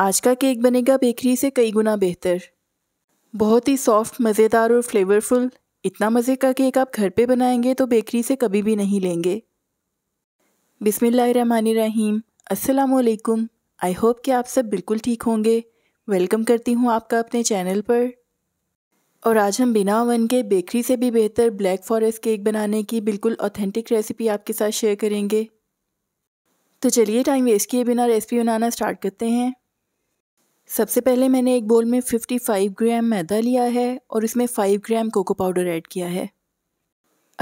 आज का केक बनेगा बेकरी से कई गुना बेहतर बहुत ही सॉफ्ट मज़ेदार और फ्लेवरफुल इतना मज़े का केक आप घर पे बनाएंगे तो बेकरी से कभी भी नहीं लेंगे बिसमीम अस्सलाम आई होप कि आप सब बिल्कुल ठीक होंगे वेलकम करती हूँ आपका अपने चैनल पर और आज हम बिना वन के बेकरी से भी बेहतर ब्लैक फॉरेस्ट केक बनाने की बिल्कुल ऑथेंटिक रेसिपी आपके साथ शेयर करेंगे तो चलिए टाइम वेस्ट किए बिना रेसिपी बनाना स्टार्ट करते हैं सबसे पहले मैंने एक बोल में 55 ग्राम मैदा लिया है और इसमें 5 ग्राम कोको पाउडर ऐड किया है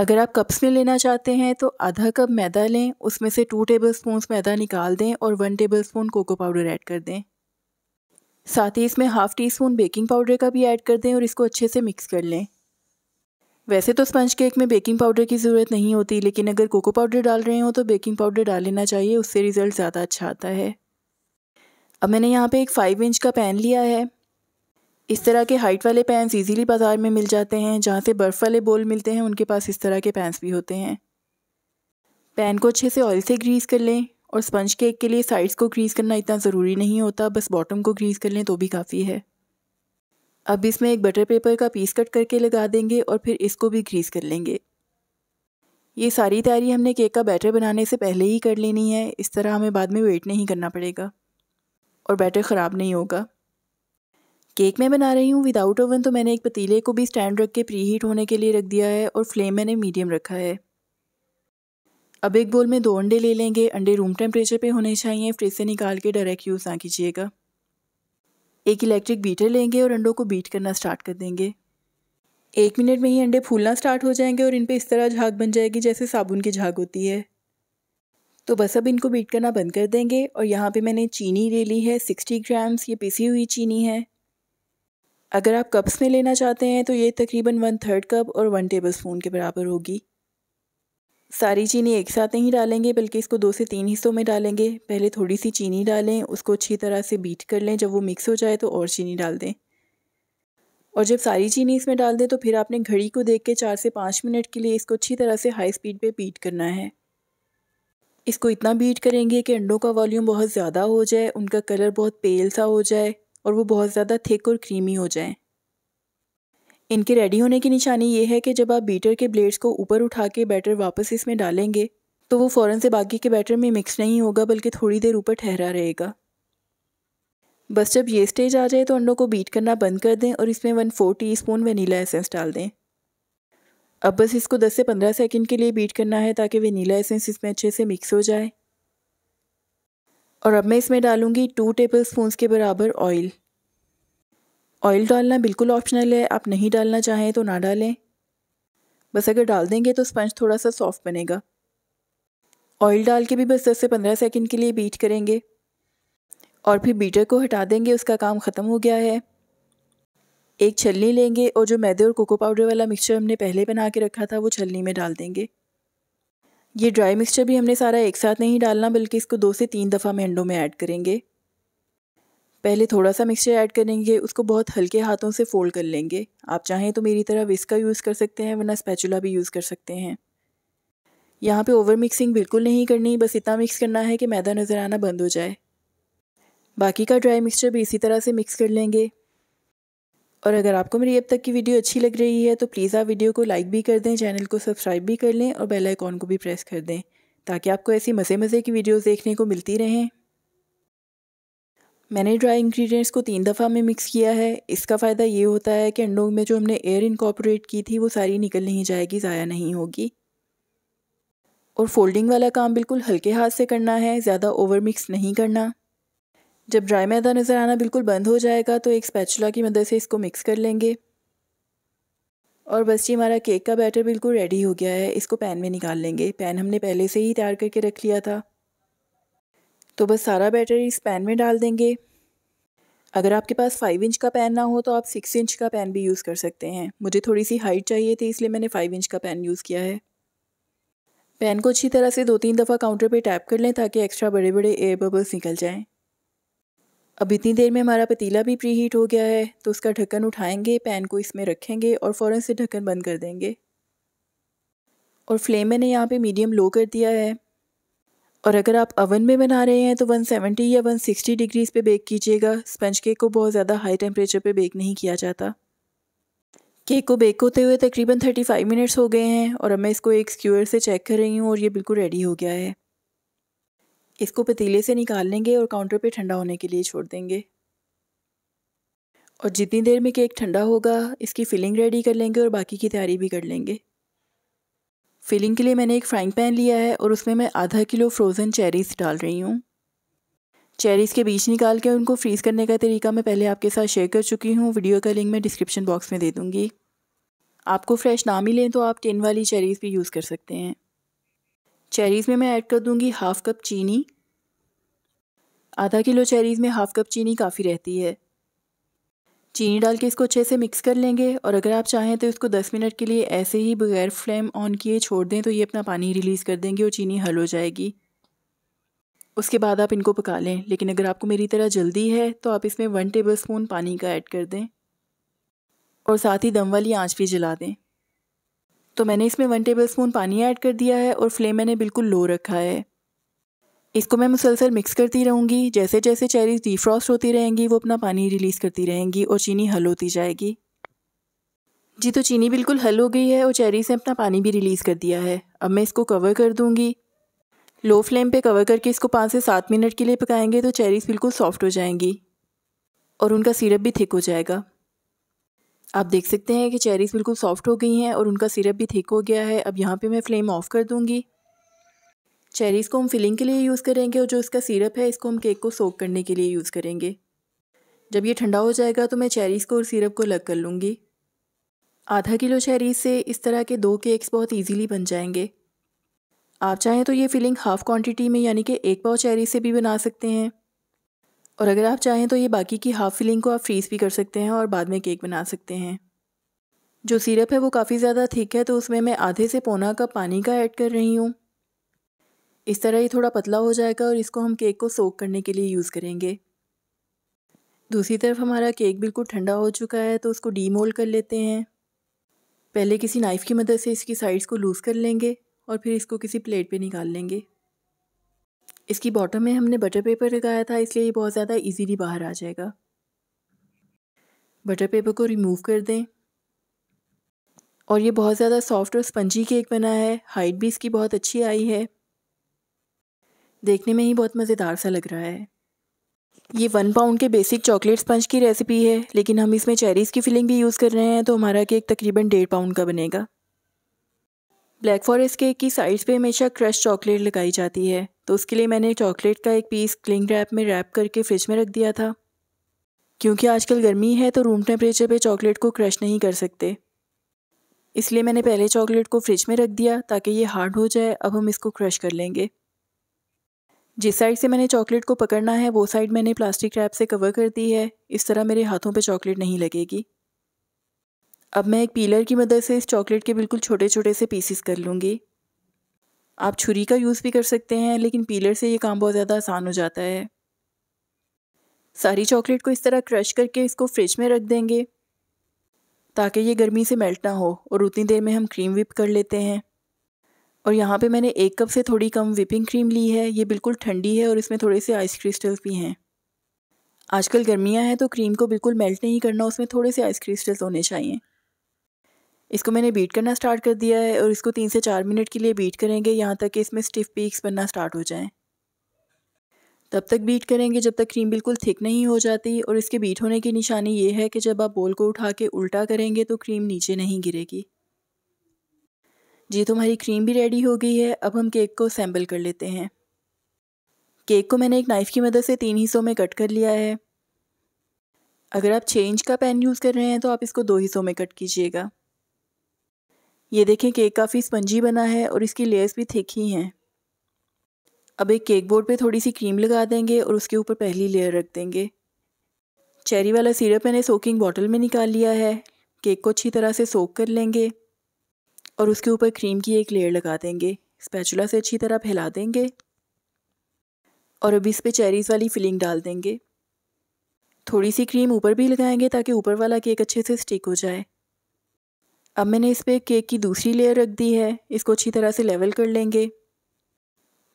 अगर आप कप्स में लेना चाहते हैं तो आधा कप मैदा लें उसमें से टू टेबल स्पून मैदा निकाल दें और one tablespoon cocoa powder add कर दें साथ ही इसमें half teaspoon baking powder का भी ऐड कर दें और इसको अच्छे से मिक्स कर लें वैसे तो स्पंज केक में बेकिंग पाउडर की ज़रूरत नहीं होती लेकिन अगर कोको पाउडर डाल रहे हो तो बेकिंग पाउडर डाल लेना चाहिए उससे रिज़ल्ट ज़्यादा अच्छा आता है अब मैंने यहाँ पे एक फ़ाइव इंच का पैन लिया है इस तरह के हाइट वाले पैंस इजीली बाज़ार में मिल जाते हैं जहाँ से बर्फ़ वाले बोल मिलते हैं उनके पास इस तरह के पैंस भी होते हैं पैन को अच्छे से ऑयल से ग्रीस कर लें और स्पंज केक के लिए साइड्स को ग्रीस करना इतना ज़रूरी नहीं होता बस बॉटम को ग्रीस कर लें तो भी काफ़ी है अब इसमें एक बटर पेपर का पीस कट करके लगा देंगे और फिर इसको भी ग्रीस कर लेंगे ये सारी तैयारी हमने केक का बैटर बनाने से पहले ही कर लेनी है इस तरह हमें बाद में वेट नहीं करना पड़ेगा और बैटर ख़राब नहीं होगा केक मैं बना रही हूँ विदाउट ओवन तो मैंने एक पतीले को भी स्टैंड रख के प्री हीट होने के लिए रख दिया है और फ्लेम मैंने मीडियम रखा है अब एक बोल में दो अंडे ले लेंगे अंडे रूम टेम्परेचर पे होने चाहिए फ्रिज से निकाल के डायरेक्ट यूज़ ना कीजिएगा एक इलेक्ट्रिक बीटर लेंगे और अंडों को बीट करना स्टार्ट कर देंगे एक मिनट में ही अंडे फूलना स्टार्ट हो जाएंगे और इन पर इस तरह झाग बन जाएगी जैसे साबुन की झाग होती है तो बस अब इनको बीट करना बंद कर देंगे और यहाँ पे मैंने चीनी ले ली है सिक्सटी ग्राम्स ये पिसी हुई चीनी है अगर आप कप्स में लेना चाहते हैं तो ये तकरीबन वन थर्ड कप और वन टेबल स्पून के बराबर होगी सारी चीनी एक साथ नहीं डालेंगे बल्कि इसको दो से तीन हिस्सों में डालेंगे पहले थोड़ी सी चीनी डालें उसको अच्छी तरह से बीट कर लें जब वो मिक्स हो जाए तो और चीनी डाल दें और जब सारी चीनी इसमें डाल दें तो फिर आपने घड़ी को देख के चार से पाँच मिनट के लिए इसको अच्छी तरह से हाई स्पीड पर बीट करना है इसको इतना बीट करेंगे कि अंडों का वॉल्यूम बहुत ज़्यादा हो जाए उनका कलर बहुत पेल सा हो जाए और वो बहुत ज़्यादा थिक और क्रीमी हो जाए इनके रेडी होने की निशानी ये है कि जब आप बीटर के ब्लेड्स को ऊपर उठा के बैटर वापस इसमें डालेंगे तो वो फ़ौर से बाकी के बैटर में मिक्स नहीं होगा बल्कि थोड़ी देर ऊपर ठहरा रहेगा बस जब ये स्टेज आ जाए तो अंडों को बीट करना बंद कर दें और इसमें one four teaspoon vanilla essence डाल दें अब बस इसको 10 से 15 सेकंड के लिए बीट करना है ताकि वेनीला एसेंस इसमें अच्छे से मिक्स हो जाए और अब मैं इसमें डालूँगी टू टेबल स्पून के बराबर ऑयल ऑयल डालना बिल्कुल ऑप्शनल है आप नहीं डालना चाहें तो ना डालें बस अगर डाल देंगे तो स्पंज थोड़ा सा सॉफ्ट बनेगा ऑयल डाल के भी बस दस से पंद्रह सेकंड के लिए बीट करेंगे और फिर बीटर को हटा देंगे उसका काम ख़त्म हो गया है एक छलनी लेंगे और जो मैदे और कोको पाउडर वाला मिक्सचर हमने पहले बना के रखा था वो छलनी में डाल देंगे ये ड्राई मिक्सचर भी हमने सारा एक साथ नहीं डालना बल्कि इसको दो से तीन दफ़ा में अंडों में ऐड करेंगे पहले थोड़ा सा मिक्सचर ऐड करेंगे उसको बहुत हल्के हाथों से फ़ोल्ड कर लेंगे आप चाहें तो मेरी तरह विस्का यूज़ कर सकते हैं वरना स्पैचुला भी यूज़ कर सकते हैं यहाँ पे ओवर मिक्सिंग बिल्कुल नहीं करनी बस इतना मिक्स करना है कि मैदा नज़र आना बंद हो जाए बाकी का ड्राई मिक्सचर भी इसी तरह से मिक्स कर लेंगे और अगर आपको मेरी अब तक की वीडियो अच्छी लग रही है तो प्लीज़ आप वीडियो को लाइक भी कर दें चैनल को सब्सक्राइब भी कर लें और बेल आइकॉन को भी प्रेस कर दें ताकि आपको ऐसी मज़े मज़े की वीडियोस देखने को मिलती रहें मैंने ड्राई इंग्रेडिएंट्स को तीन दफ़ा में मिक्स किया है इसका फ़ायदा ये होता है कि अंडों में जो हमने एयर इनकॉपरेट की थी वो सारी निकल नहीं जाएगी ज़ाया नहीं होगी और फोल्डिंग वाला काम बिल्कुल हल्के हाथ से करना है ज़्यादा ओवर मिक्स नहीं करना जब ड्राई मैदा नज़र आना बिल्कुल बंद हो जाएगा तो एक स्पैचुला की मदद से इसको मिक्स कर लेंगे और बस जी हमारा केक का बैटर बिल्कुल रेडी हो गया है इसको पैन में निकाल लेंगे पैन हमने पहले से ही तैयार करके रख लिया था तो बस सारा बैटर इस पैन में डाल देंगे अगर आपके पास फाइव इंच का पैन ना हो तो आप सिक्स इंच का पैन भी यूज़ कर सकते हैं मुझे थोड़ी सी हाइट चाहिए थी इसलिए मैंने फाइव इंच का पैन यूज़ किया है पैन को अच्छी तरह से दो तीन दफ़ा काउंटर पे टैप कर लें ताकि एक्स्ट्रा बड़े बड़े एयर बबल्स निकल जाएं अब इतनी देर में हमारा पतीला भी प्री हीट हो गया है तो उसका ढक्कन उठाएंगे पैन को इसमें रखेंगे और फ़ौरन से ढक्कन बंद कर देंगे और फ्लेम मैंने यहाँ पे मीडियम लो कर दिया है और अगर आप अवन में बना रहे हैं तो 170 या 160 डिग्रीज़ पे बेक कीजिएगा स्पंज केक को बहुत ज़्यादा हाई टेम्परेचर पर बेक नहीं किया जाता केक को बेक होते हुए तकरीबन थर्टी मिनट्स हो गए हैं और अब मैं इसको एक स्क्यूअर से चेक कर रही हूँ और ये बिल्कुल रेडी हो गया है इसको पतीले से निकाल लेंगे और काउंटर पे ठंडा होने के लिए छोड़ देंगे और जितनी देर में केक ठंडा होगा इसकी फिलिंग रेडी कर लेंगे और बाकी की तैयारी भी कर लेंगे फिलिंग के लिए मैंने एक फ्राइंग पैन लिया है और उसमें मैं आधा किलो फ्रोज़न चेरीज़ डाल रही हूँ चेरीज़ के बीच निकाल के उनको फ्रीज़ करने का तरीका मैं पहले आपके साथ शेयर कर चुकी हूँ वीडियो का लिंक मैं डिस्क्रिप्शन बॉक्स में दे दूँगी आपको फ्रेश ना मिलें तो आप टिन वाली चेरीज़ भी यूज़ कर सकते हैं चेरीज़ में मैं ऐड कर दूँगी हाफ़ कप चीनी आधा किलो चेरीज़ में हाफ़ कप चीनी काफ़ी रहती है चीनी डाल के इसको अच्छे से मिक्स कर लेंगे और अगर आप चाहें तो इसको 10 मिनट के लिए ऐसे ही बगैर फ्लेम ऑन किए छोड़ दें तो ये अपना पानी रिलीज़ कर देंगे और चीनी हल हो जाएगी उसके बाद आप इनको पका लें लेकिन अगर आपको मेरी तरह जल्दी है तो आप इसमें वन टेबल स्पून पानी का ऐड कर दें और साथ ही दम वाली आँच भी जला दें तो मैंने इसमें वन टेबल स्पून पानी ऐड कर दिया है और फ्लेम मैंने बिल्कुल लो रखा है इसको मैं मुसलसल मिक्स करती रहूँगी जैसे जैसे चेरीज डिफ्रॉस्ट होती रहेंगी वो अपना पानी रिलीज़ करती रहेंगी और चीनी हल होती जाएगी जी तो चीनी बिल्कुल हल हो गई है और चेरीज ने अपना पानी भी रिलीज़ कर दिया है अब मैं इसको कवर कर दूँगी लो फ्लेम पे कवर करके इसको पाँच से सात मिनट के लिए पकाएंगे तो चेरीज बिल्कुल सॉफ्ट हो जाएंगी और उनका सिरप भी थिक हो जाएगा आप देख सकते हैं कि चेरीज़ बिल्कुल सॉफ्ट हो गई हैं और उनका सिरप भी थिक हो गया है अब यहाँ पे मैं फ्लेम ऑफ़ कर दूँगी चेरीज़ को हम फिलिंग के लिए यूज़ करेंगे और जो इसका सिरप है इसको हम केक को सोक करने के लिए यूज़ करेंगे जब ये ठंडा हो जाएगा तो मैं चेरीज़ को और सिरप को अलग कर लूँगी आधा किलो चेरीज़ से इस तरह के दो केक्स बहुत ईजीली बन जाएंगे आप चाहें तो ये फिलिंग हाफ़ क्वान्टिटी में यानी कि एक पाव चेरीज से भी बना सकते हैं और अगर आप चाहें तो ये बाकी की हाफ़ फिलिंग को आप फ्रीज़ भी कर सकते हैं और बाद में केक बना सकते हैं जो सिरप है वो काफ़ी ज़्यादा थिक है तो उसमें मैं आधे से पौना कप पानी का ऐड कर रही हूँ इस तरह ये थोड़ा पतला हो जाएगा और इसको हम केक को सोक करने के लिए यूज़ करेंगे दूसरी तरफ हमारा केक बिल्कुल ठंडा हो चुका है तो उसको डीमोल्ड कर लेते हैं पहले किसी नाइफ़ की मदद से इसकी साइड्स को लूज़ कर लेंगे और फिर इसको किसी प्लेट पे निकाल लेंगे इसकी बॉटम में हमने बटर पेपर लगाया था इसलिए ये बहुत ज़्यादा इजीली बाहर आ जाएगा बटर पेपर को रिमूव कर दें और ये बहुत ज़्यादा सॉफ्ट और स्पंजी केक बना है हाइट भी इसकी बहुत अच्छी आई है देखने में ही बहुत मज़ेदार सा लग रहा है ये वन पाउंड के बेसिक चॉकलेट स्पंज की रेसिपी है लेकिन हम इसमें चेरीज़ की फिलिंग भी यूज़ कर रहे हैं तो हमारा केक तकरीबन डेढ़ पाउंड का बनेगा ब्लैक फॉरेस्ट केक की साइड्स पे हमेशा क्रश चॉकलेट लगाई जाती है तो उसके लिए मैंने चॉकलेट का एक पीस क्लिंग रैप में रैप करके फ्रिज में रख दिया था क्योंकि आजकल गर्मी है तो रूम टेम्परेचर पे चॉकलेट को क्रश नहीं कर सकते इसलिए मैंने पहले चॉकलेट को फ्रिज में रख दिया ताकि ये हार्ड हो जाए अब हम इसको क्रश कर लेंगे जिस साइड से मैंने चॉकलेट को पकड़ना है वो साइड मैंने प्लास्टिक रैप से कवर कर दी है इस तरह मेरे हाथों पर चॉकलेट नहीं लगेगी अब मैं एक पीलर की मदद से इस चॉकलेट के बिल्कुल छोटे छोटे से पीसीस कर लूँगी आप छुरी का यूज़ भी कर सकते हैं लेकिन पीलर से ये काम बहुत ज़्यादा आसान हो जाता है सारी चॉकलेट को इस तरह क्रश करके इसको फ्रिज में रख देंगे ताकि ये गर्मी से मेल्ट ना हो और उतनी देर में हम क्रीम विप कर लेते हैं और यहाँ पे मैंने एक कप से थोड़ी कम विपिंग क्रीम ली है ये बिल्कुल ठंडी है और इसमें थोड़े से आइस क्रिस्टल्स भी हैं आजकल गर्मियाँ हैं तो क्रीम को बिल्कुल मेल्ट नहीं करना उसमें थोड़े से आइस क्रिस्टल्स होने चाहिए इसको मैंने बीट करना स्टार्ट कर दिया है और इसको तीन से चार मिनट के लिए बीट करेंगे यहाँ तक कि इसमें स्टिफ पीक्स बनना स्टार्ट हो जाएं। तब तक बीट करेंगे जब तक क्रीम बिल्कुल थिक नहीं हो जाती और इसके बीट होने की निशानी ये है कि जब आप बोल को उठा के उल्टा करेंगे तो क्रीम नीचे नहीं गिरेगी जी तो हमारी क्रीम भी रेडी हो गई है अब हम केक को सैम्बल कर लेते हैं केक को मैंने एक नाइफ़ की मदद से तीन हिस्सों में कट कर लिया है अगर आप छः इंच का पेन यूज़ कर रहे हैं तो आप इसको दो हिस्सों में कट कीजिएगा ये देखें केक काफ़ी स्पंजी बना है और इसकी लेयर्स भी थिक ही हैं अब एक केक बोर्ड पे थोड़ी सी क्रीम लगा देंगे और उसके ऊपर पहली लेयर रख देंगे चेरी वाला सिरप मैंने सोकिंग बॉटल में निकाल लिया है केक को अच्छी तरह से सोक कर लेंगे और उसके ऊपर क्रीम की एक लेयर लगा देंगे स्पैचुला से अच्छी तरह फैला देंगे और अब इस पर चेरीज़ वाली फिलिंग डाल देंगे थोड़ी सी क्रीम ऊपर भी लगाएंगे ताकि ऊपर वाला केक अच्छे से स्टिक हो जाए अब मैंने इस पर केक की दूसरी लेयर रख दी है इसको अच्छी तरह से लेवल कर लेंगे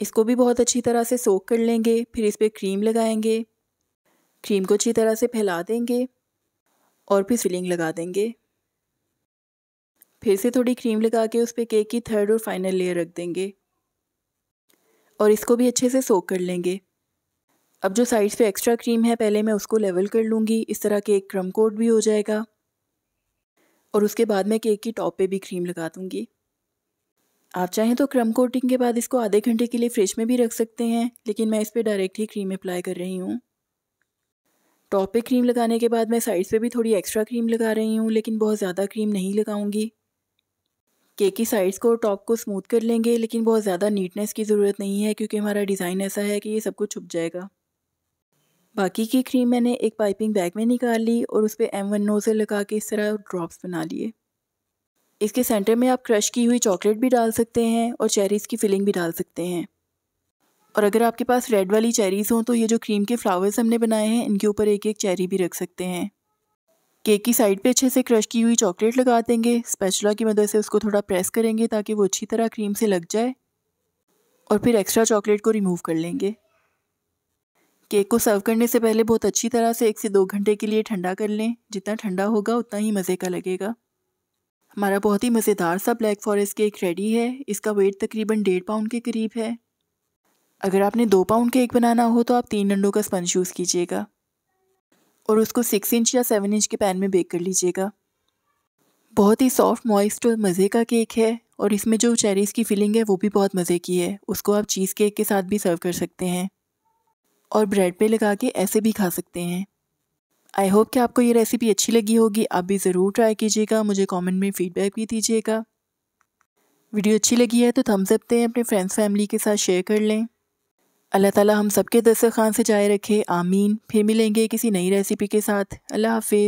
इसको भी बहुत अच्छी तरह से सोख कर लेंगे फिर इस पर क्रीम लगाएंगे क्रीम को अच्छी तरह से फैला देंगे और फिर फिलिंग लगा देंगे फिर से थोड़ी क्रीम लगा के उस पर केक की थर्ड और फाइनल लेयर रख देंगे और इसको भी अच्छे से सोख कर लेंगे अब जो साइड्स पे एक्स्ट्रा क्रीम है पहले मैं उसको लेवल कर लूँगी इस तरह केक क्रम कोट भी हो जाएगा और उसके बाद मैं केक की टॉप पे भी क्रीम लगा दूँगी आप चाहें तो क्रम कोटिंग के बाद इसको आधे घंटे के लिए फ्रिज में भी रख सकते हैं लेकिन मैं इस पर डायरेक्ट ही क्रीम अप्लाई कर रही हूँ टॉप पे क्रीम लगाने के बाद मैं साइड्स पे भी थोड़ी एक्स्ट्रा क्रीम लगा रही हूँ लेकिन बहुत ज़्यादा क्रीम नहीं लगाऊंगी केक की साइड्स को टॉप को स्मूथ कर लेंगे लेकिन बहुत ज़्यादा नीटनेस की ज़रूरत नहीं है क्योंकि हमारा डिज़ाइन ऐसा है कि ये सब कुछ छुप जाएगा बाकी की क्रीम मैंने एक पाइपिंग बैग में निकाल ली और उस पर एम वन नोज़ल लगा के इस तरह ड्रॉप्स बना लिए इसके सेंटर में आप क्रश की हुई चॉकलेट भी डाल सकते हैं और चेरीज़ की फिलिंग भी डाल सकते हैं और अगर आपके पास रेड वाली चेरीज़ हों तो ये जो क्रीम के फ्लावर्स हमने बनाए हैं इनके ऊपर एक एक चेरी भी रख सकते हैं केक की साइड पे अच्छे से क्रश की हुई चॉकलेट लगा देंगे स्पेचुला की मदद से उसको थोड़ा प्रेस करेंगे ताकि वो अच्छी तरह क्रीम से लग जाए और फिर एक्स्ट्रा चॉकलेट को रिमूव कर लेंगे केक को सर्व करने से पहले बहुत अच्छी तरह से एक से दो घंटे के लिए ठंडा कर लें जितना ठंडा होगा उतना ही मज़े का लगेगा हमारा बहुत ही मज़ेदार सा ब्लैक फॉरेस्ट केक रेडी है इसका वेट तकरीबन डेढ़ पाउंड के करीब है अगर आपने दो पाउंड केक बनाना हो तो आप तीन अंडों का स्पंज यूज़ कीजिएगा और उसको सिक्स इंच या सेवन इंच के पैन में बेक कर लीजिएगा बहुत ही सॉफ्ट मॉइस्ट और मज़े का केक है और इसमें जो चेरीज़ की फीलिंग है वो भी बहुत मज़े की है उसको आप चीज़ केक के साथ भी सर्व कर सकते हैं और ब्रेड पे लगा के ऐसे भी खा सकते हैं आई होप कि आपको ये रेसिपी अच्छी लगी होगी आप भी ज़रूर ट्राई कीजिएगा मुझे कमेंट में फ़ीडबैक भी दीजिएगा वीडियो अच्छी लगी है तो थम्स अप दें अपने फ्रेंड्स फैमिली के साथ शेयर कर लें अल्लाह ताला हम सबके दस्तरखान से जाए रखे आमीन फिर मिलेंगे किसी नई रेसिपी के साथ अल्लाह हाफिज़